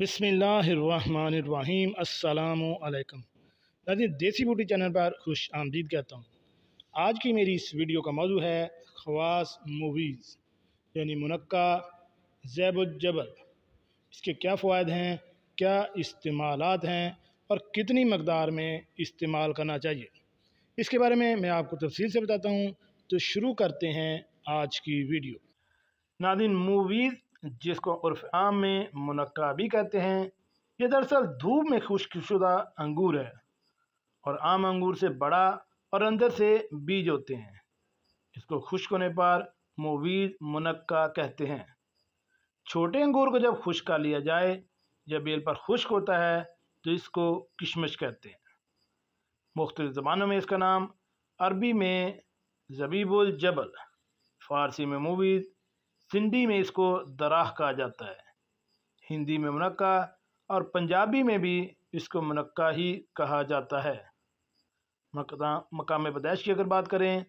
बसमीम अल्लाम नाजिन देसी बूटी चैनल पर खुश आमदीद कहता हूँ आज की मेरी इस वीडियो का मौजू है खवास मूवीज़ यानी मुनक्का जैबुजबल इसके क्या फ़ायदे हैं क्या इस्तेमाल हैं और कितनी मकदार में इस्तेमाल करना चाहिए इसके बारे में मैं आपको तफसील से बताता हूँ तो शुरू करते हैं आज की वीडियो नादिन मूवीज़ जिसको उर्फ आम में मुनक्का भी कहते हैं ये दरअसल धूप में खुशकशुदा अंगूर है और आम अंगूर से बड़ा और अंदर से बीज होते हैं इसको खुश्क होने पर मोवीज मुनक्का कहते हैं छोटे अंगूर को जब खुश का लिया जाए या बेल पर खुश्क होता है तो इसको किशमिश कहते हैं मुख्त ज़बानों में इसका नाम अरबी में जबीबुल जबल फ़ारसी में मोवीज सिंधी में इसको दराह कहा जाता है हिंदी में मुनक्का और पंजाबी में भी इसको मुनक्का ही कहा जाता है मकाम पैदाइश की अगर बात करें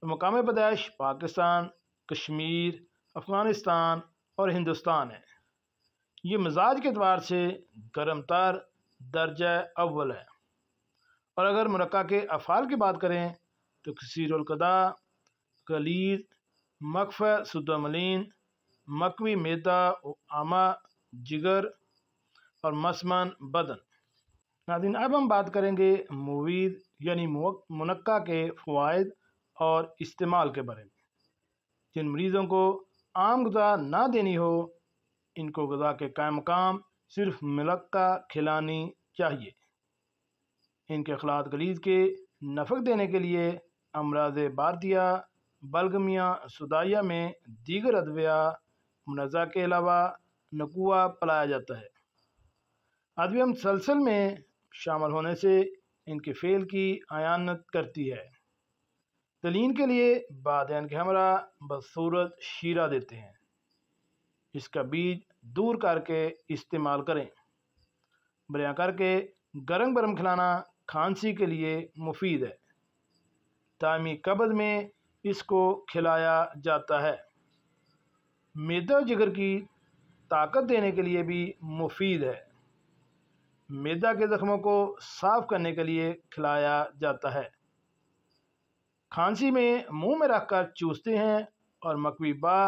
तो मकाम पैदाइश पाकिस्तान कश्मीर अफ़गानिस्तान और हिंदुस्तान है ये मिजाज के अतबार से गर्म तार दर्ज अव्वल है और अगर मुनक्का के अफ़ाल की बात करें तो कसीरकदा गलीज मकफ़ सुदमलिन मकवी मेदा आमा जिगर और मसमान बदन नादिन अब हम बात करेंगे मुवीद यानी मुनक्का के फ़वाद और इस्तेमाल के बारे में जिन मरीज़ों को आम गज़ा ना देनी हो इनको गज़ा के काय काम सिर्फ मुनक्का खिलानी चाहिए इनके अखलात गलीज के नफक देने के लिए अमराज बारदिया बलगमिया सुदाइया में दीगर अदविया मुनजा के अलावा नकुआ पलाया जाता है अदविया मुसलसल में शामिल होने से इनके फ़ेल की आयानत करती है तलीन के लिए बादन के हमरा बदसूरत शीरा देते हैं इसका बीज दूर करके इस्तेमाल करें बरिया करके गर्म गर्म खिलाना खांसी के लिए मुफीद है तामी कब्ज़ में इसको खिलाया जाता है मैदा जिगर की ताकत देने के लिए भी मुफीद है मैदा के ज़ख्मों को साफ़ करने के लिए खिलाया जाता है खांसी में मुंह में रखकर चूसते हैं और मकवीबा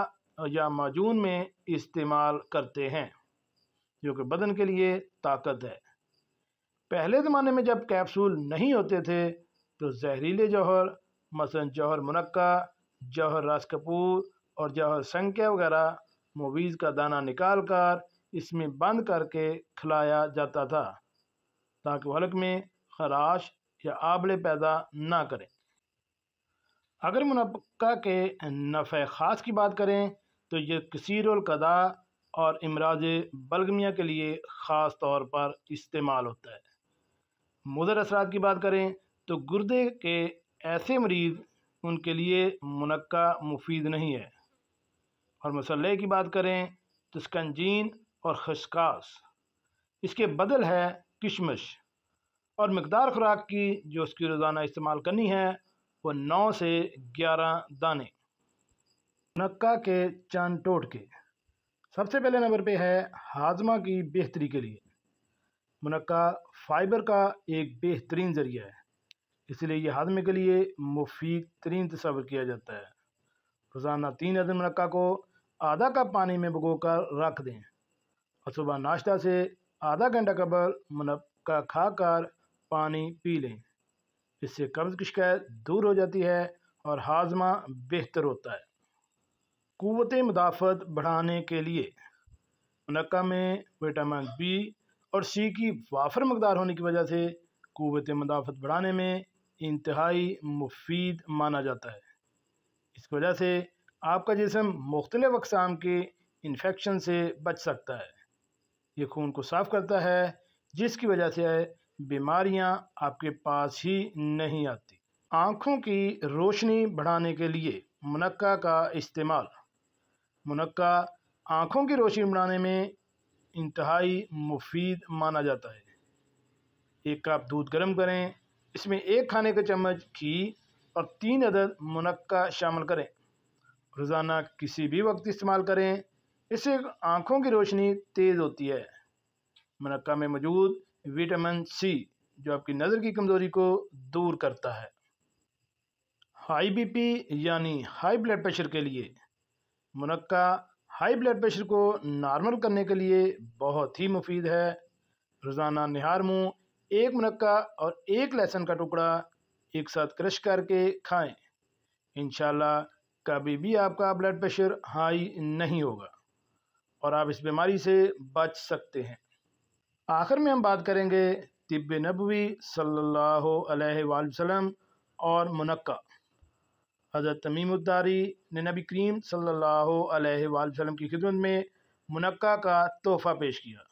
या माजून में इस्तेमाल करते हैं जो कि बदन के लिए ताकत है पहले ज़माने में जब कैप्सूल नहीं होते थे तो जहरीले जौहर मसलन जौहर मुनक्का जौहर राज कपूर और जौहर संख्या वगैरह मूवीज़ का दाना निकाल कर इसमें बंद करके खिलाया जाता था ताकि हलक में खराश या आबले पैदा ना करें अगर मुनक्का के नफ़े ख़ास की बात करें तो ये कसीरकदा और इमराज बलगमिया के लिए ख़ास तौर पर इस्तेमाल होता है मुदर असरात की बात करें तो गुर्दे के ऐसे मरीज़ उनके लिए मुनक्का मुफीद नहीं है और मसल्ले की बात करें तो स्कंजीन और खसकास इसके बदल है किशमिश और मकदार खुराक की जो उसकी रोज़ाना इस्तेमाल करनी है वो नौ से ग्यारह दाने मुनक्का के चांद टोट के सबसे पहले नंबर पे है हाजमा की बेहतरी के लिए मुनक्का फ़ाइबर का एक बेहतरीन ज़रिया है इसलिए यह हाजमे के लिए मुफीद तरीन तस्वर किया जाता है रोज़ाना तीन अदम रक्का को आधा कप पानी में भगो कर रख दें और सुबह नाश्ता से आधा घंटा कबल मुनक्का कर पानी पी लें इससे कब्ज़ की शिकायत दूर हो जाती है और हाजमा बेहतर होता है क़वत मुदाफत बढ़ाने के लिए मुनक्का में विटामिन बी और सी की वाफर मकदार होने की वजह से क़वत मदाफ़त बढ़ाने में इंतहाई मुफीद माना जाता है इस वजह से आपका जिसम मुख्तलिफ़ अकसाम के इन्फेक्शन से बच सकता है ये खून को साफ़ करता है जिसकी वजह से बीमारियां आपके पास ही नहीं आती आँखों की रोशनी बढ़ाने के लिए मुनक्का का इस्तेमाल मुनक्का आँखों की रोशनी बढ़ाने में इंतहाई मुफीद माना जाता है एक कप दूध गर्म करें इसमें एक खाने का चम्मच घी और तीन अदद मुनक्का शामिल करें रोज़ाना किसी भी वक्त इस्तेमाल करें इससे आँखों की रोशनी तेज़ होती है मुनक्का में मौजूद विटामिन सी जो आपकी नज़र की कमज़ोरी को दूर करता है हाई बीपी यानी हाई ब्लड प्रेशर के लिए मुनक्का हाई ब्लड प्रेशर को नॉर्मल करने के लिए बहुत ही मुफीद है रोज़ाना निहार मुँह एक मुनक्का और एक लहसुन का टुकड़ा एक साथ क्रश करके खाएं इन कभी भी आपका ब्लड प्रेशर हाई नहीं होगा और आप इस बीमारी से बच सकते हैं आखिर में हम बात करेंगे तिब नबवी सल्लल्लाहु अलैहि वसल्लम और मुनक्का हज़रत तमीमुद्दारी ने नबी करीम सल्लल्लाहु अलैहि वसल्लम की खिदमत में मुनक्का का तोहफ़ा पेश किया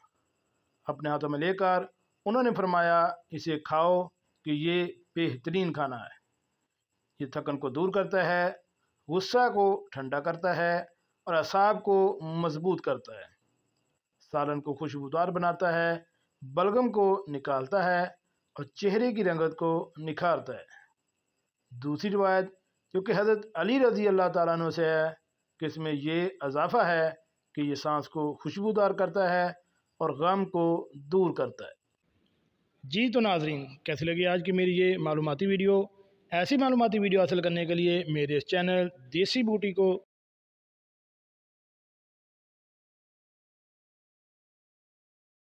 अपने हाथों में लेकर उन्होंने फरमाया इसे खाओ कि ये बेहतरीन खाना है ये थकन को दूर करता है गुस्सा को ठंडा करता है और असाब को मजबूत करता है सालन को खुशबूदार बनाता है बलगम को निकालता है और चेहरे की रंगत को निखारता है दूसरी रवायत क्योंकि हज़रत अली रजी अल्लाह तारा से है कि इसमें ये अजाफा है कि ये सांस को खुशबूदार करता है और गम को दूर करता है जी तो नाजरीन कैसी लगी आज की मेरी ये मालूमती वीडियो ऐसी मालूमती वीडियो हासिल करने के लिए मेरे इस चैनल देसी बूटी को